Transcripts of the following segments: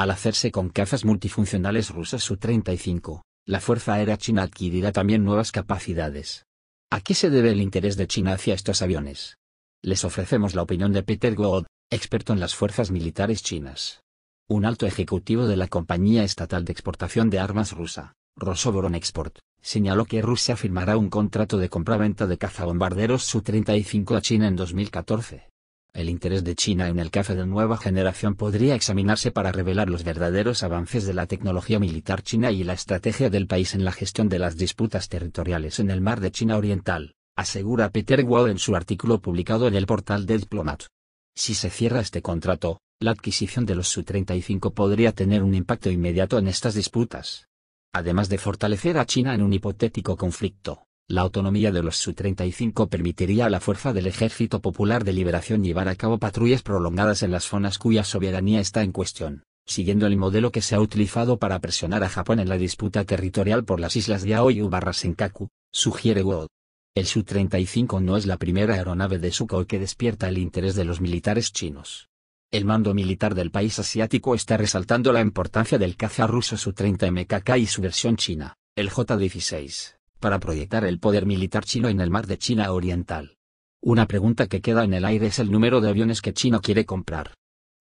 Al hacerse con cazas multifuncionales rusas Su-35, la Fuerza Aérea China adquirirá también nuevas capacidades. ¿A qué se debe el interés de China hacia estos aviones? Les ofrecemos la opinión de Peter God, experto en las fuerzas militares chinas. Un alto ejecutivo de la compañía estatal de exportación de armas rusa, Rosoboronexport, Export, señaló que Rusia firmará un contrato de compra-venta de cazabombarderos Su-35 a China en 2014. El interés de China en el café de nueva generación podría examinarse para revelar los verdaderos avances de la tecnología militar china y la estrategia del país en la gestión de las disputas territoriales en el mar de China Oriental, asegura Peter Guo en su artículo publicado en el portal The Diplomat. Si se cierra este contrato, la adquisición de los Su-35 podría tener un impacto inmediato en estas disputas. Además de fortalecer a China en un hipotético conflicto, la autonomía de los Su-35 permitiría a la fuerza del Ejército Popular de Liberación llevar a cabo patrullas prolongadas en las zonas cuya soberanía está en cuestión, siguiendo el modelo que se ha utilizado para presionar a Japón en la disputa territorial por las islas de Aoi barra Senkaku, sugiere Wood. El Su-35 no es la primera aeronave de Sukhoi que despierta el interés de los militares chinos. El mando militar del país asiático está resaltando la importancia del caza ruso Su-30 MKK y su versión china, el J-16 para proyectar el poder militar chino en el mar de China Oriental. Una pregunta que queda en el aire es el número de aviones que China quiere comprar.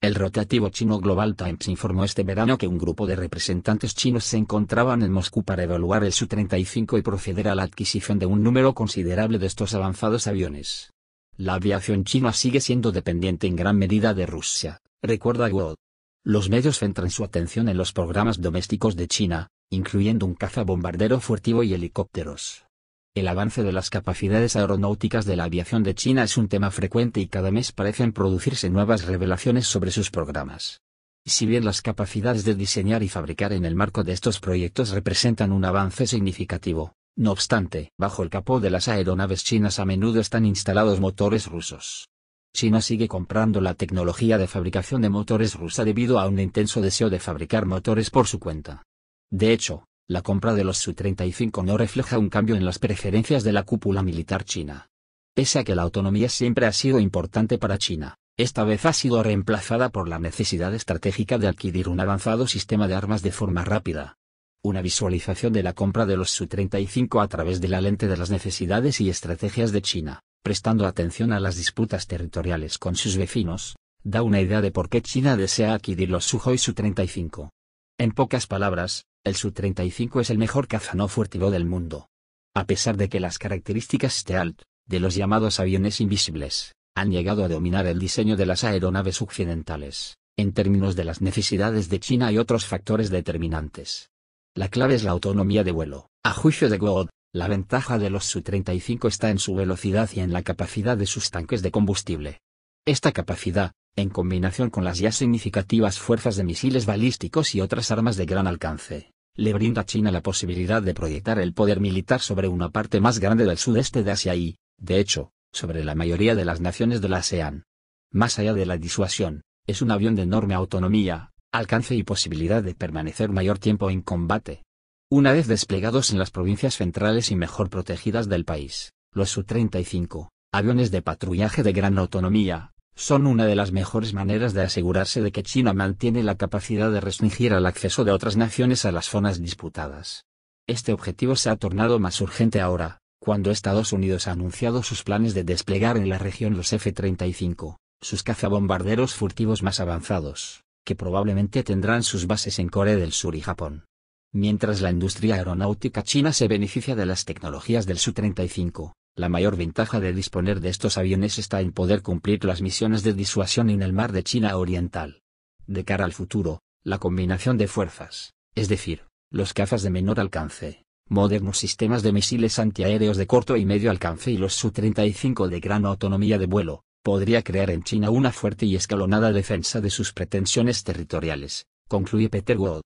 El rotativo chino Global Times informó este verano que un grupo de representantes chinos se encontraban en Moscú para evaluar el Su-35 y proceder a la adquisición de un número considerable de estos avanzados aviones. La aviación china sigue siendo dependiente en gran medida de Rusia, recuerda Wood. Los medios centran su atención en los programas domésticos de China, incluyendo un cazabombardero furtivo y helicópteros. El avance de las capacidades aeronáuticas de la aviación de China es un tema frecuente y cada mes parecen producirse nuevas revelaciones sobre sus programas. Si bien las capacidades de diseñar y fabricar en el marco de estos proyectos representan un avance significativo, no obstante, bajo el capó de las aeronaves chinas a menudo están instalados motores rusos. China sigue comprando la tecnología de fabricación de motores rusa debido a un intenso deseo de fabricar motores por su cuenta. De hecho, la compra de los Su-35 no refleja un cambio en las preferencias de la cúpula militar china. Pese a que la autonomía siempre ha sido importante para China, esta vez ha sido reemplazada por la necesidad estratégica de adquirir un avanzado sistema de armas de forma rápida. Una visualización de la compra de los Su-35 a través de la lente de las necesidades y estrategias de China, prestando atención a las disputas territoriales con sus vecinos, da una idea de por qué China desea adquirir los Suhoi Su-35. En pocas palabras, el Su-35 es el mejor caza no furtivo del mundo. A pesar de que las características Stealth, de los llamados aviones invisibles, han llegado a dominar el diseño de las aeronaves occidentales, en términos de las necesidades de China y otros factores determinantes. La clave es la autonomía de vuelo. A juicio de God, la ventaja de los Su-35 está en su velocidad y en la capacidad de sus tanques de combustible. Esta capacidad, en combinación con las ya significativas fuerzas de misiles balísticos y otras armas de gran alcance, le brinda a China la posibilidad de proyectar el poder militar sobre una parte más grande del sudeste de Asia y, de hecho, sobre la mayoría de las naciones de la ASEAN. Más allá de la disuasión, es un avión de enorme autonomía, alcance y posibilidad de permanecer mayor tiempo en combate. Una vez desplegados en las provincias centrales y mejor protegidas del país, los Su-35, aviones de patrullaje de gran autonomía, son una de las mejores maneras de asegurarse de que China mantiene la capacidad de restringir el acceso de otras naciones a las zonas disputadas. Este objetivo se ha tornado más urgente ahora, cuando Estados Unidos ha anunciado sus planes de desplegar en la región los F-35, sus cazabombarderos furtivos más avanzados, que probablemente tendrán sus bases en Corea del Sur y Japón. Mientras la industria aeronáutica china se beneficia de las tecnologías del Su-35, la mayor ventaja de disponer de estos aviones está en poder cumplir las misiones de disuasión en el mar de China Oriental. De cara al futuro, la combinación de fuerzas, es decir, los cazas de menor alcance, modernos sistemas de misiles antiaéreos de corto y medio alcance y los Su-35 de gran autonomía de vuelo, podría crear en China una fuerte y escalonada defensa de sus pretensiones territoriales, concluye Peter Wood,